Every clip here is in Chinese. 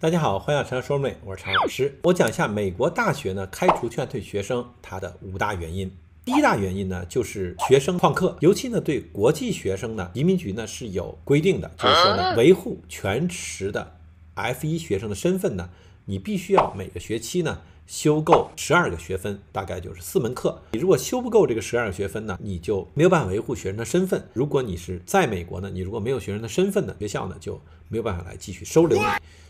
大家好，欢迎收看《说美》，我是常老师。我讲一下美国大学呢开除劝退学生它的五大原因。第一大原因呢，就是学生旷课，尤其呢对国际学生呢，移民局呢是有规定的，就是说呢维护全持的 F 一学生的身份呢。你必须要每个学期呢修够十二个学分，大概就是四门课。你如果修不够这个十二个学分呢，你就没有办法维护学生的身份。如果你是在美国呢，你如果没有学生的身份呢，学校呢就没有办法来继续收留你。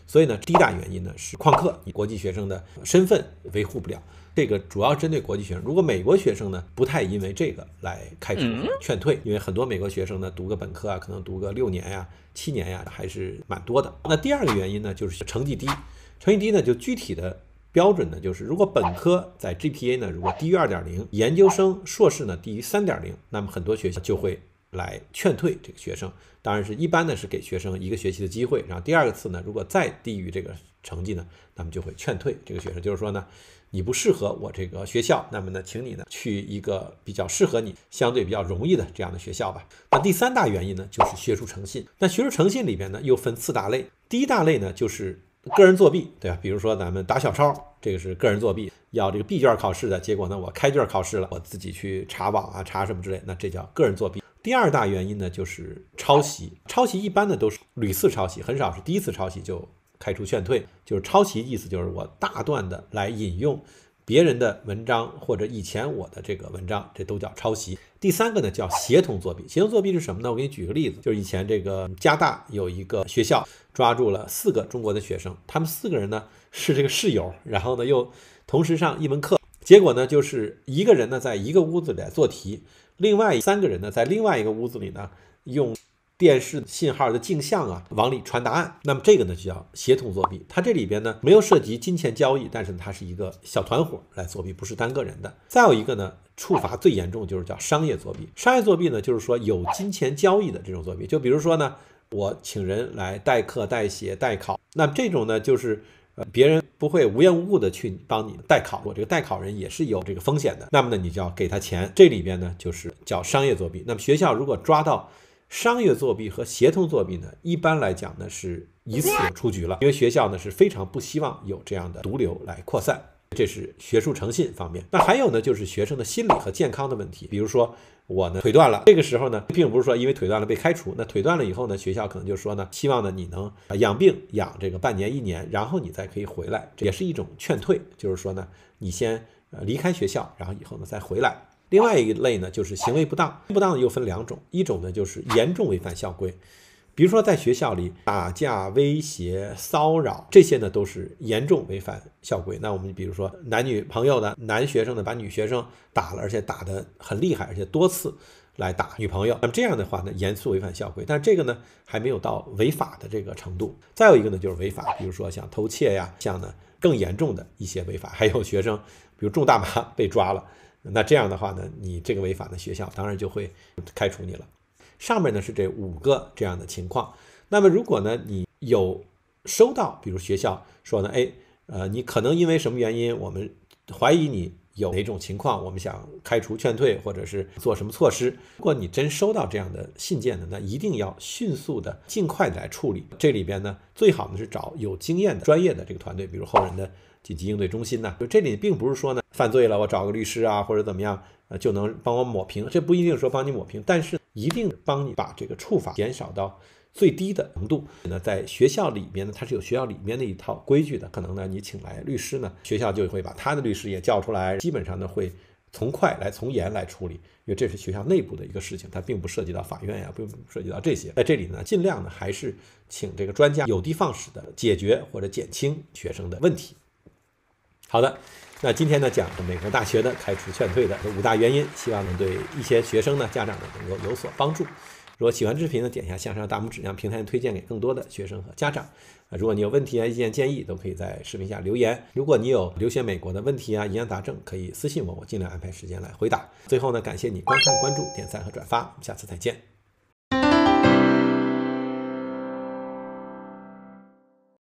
所以呢，第一大原因呢是旷课，你国际学生的身份维护不了。这个主要针对国际学生。如果美国学生呢，不太因为这个来开除劝退，因为很多美国学生呢读个本科啊，可能读个六年呀、七年呀，还是蛮多的。那第二个原因呢就是成绩低。成绩低呢，就具体的标准呢，就是如果本科在 GPA 呢，如果低于二点零，研究生硕士呢低于三点零，那么很多学校就会来劝退这个学生。当然是一般呢是给学生一个学期的机会，然后第二个次呢，如果再低于这个成绩呢，那么就会劝退这个学生。就是说呢，你不适合我这个学校，那么呢，请你呢去一个比较适合你、相对比较容易的这样的学校吧。那第三大原因呢，就是学术诚信。那学术诚信里边呢又分四大类，第一大类呢就是。个人作弊，对吧？比如说咱们打小抄，这个是个人作弊。要这个闭卷考试的结果呢，我开卷考试了，我自己去查网啊，查什么之类，那这叫个人作弊。第二大原因呢，就是抄袭。抄袭一般呢都是屡次抄袭，很少是第一次抄袭就开除劝退。就是抄袭，意思就是我大段的来引用。别人的文章或者以前我的这个文章，这都叫抄袭。第三个呢，叫协同作弊。协同作弊是什么呢？我给你举个例子，就是以前这个加大有一个学校抓住了四个中国的学生，他们四个人呢是这个室友，然后呢又同时上一门课，结果呢就是一个人呢在一个屋子里做题，另外三个人呢在另外一个屋子里呢用。电视信号的镜像啊，往里传答案，那么这个呢就叫协同作弊。它这里边呢没有涉及金钱交易，但是它是一个小团伙来作弊，不是单个人的。再有一个呢，处罚最严重就是叫商业作弊。商业作弊呢，就是说有金钱交易的这种作弊。就比如说呢，我请人来代课、代写、代考，那这种呢就是别人不会无缘无故的去帮你代考，我这个代考人也是有这个风险的。那么呢，你就要给他钱。这里边呢就是叫商业作弊。那么学校如果抓到，商业作弊和协同作弊呢，一般来讲呢是以此出局了，因为学校呢是非常不希望有这样的毒瘤来扩散，这是学术诚信方面。那还有呢，就是学生的心理和健康的问题。比如说我呢腿断了，这个时候呢，并不是说因为腿断了被开除，那腿断了以后呢，学校可能就说呢，希望呢你能养病养这个半年一年，然后你才可以回来，也是一种劝退，就是说呢，你先呃离开学校，然后以后呢再回来。另外一类呢，就是行为不当。不当又分两种，一种呢就是严重违反校规，比如说在学校里打架、威胁、骚扰这些呢都是严重违反校规。那我们比如说男女朋友的男学生呢把女学生打了，而且打得很厉害，而且多次来打女朋友，那么这样的话呢，严肃违反校规。但这个呢还没有到违法的这个程度。再有一个呢就是违法，比如说像偷窃呀，像呢更严重的一些违法。还有学生比如种大麻 被抓了。那这样的话呢，你这个违法的学校当然就会开除你了。上面呢是这五个这样的情况。那么如果呢你有收到，比如学校说呢，哎，呃，你可能因为什么原因，我们怀疑你。有哪种情况，我们想开除、劝退，或者是做什么措施？如果你真收到这样的信件呢，那一定要迅速的、尽快的来处理。这里边呢，最好呢是找有经验、的、专业的这个团队，比如后人的紧急应对中心呢。就这里并不是说呢犯罪了，我找个律师啊或者怎么样，呃就能帮我抹平，这不一定说帮你抹平，但是一定帮你把这个处罚减少到。最低的程度，那在学校里面呢，它是有学校里面的一套规矩的。可能呢，你请来律师呢，学校就会把他的律师也叫出来，基本上呢会从快来从严来处理，因为这是学校内部的一个事情，它并不涉及到法院呀，不涉及到这些。在这里呢，尽量呢还是请这个专家有的放矢的解决或者减轻学生的问题。好的，那今天呢讲美国大学的开除、劝退的五大原因，希望能对一些学生呢、家长呢能够有所帮助。如果喜欢视频呢，点一下向上的大拇指，让平台推荐给更多的学生和家长。啊，如果你有问题啊、意见、建议，都可以在视频下留言。如果你有留学美国的问题啊、疑难杂症，可以私信我，我尽量安排时间来回答。最后呢，感谢你观看、关注、点赞和转发，下次再见。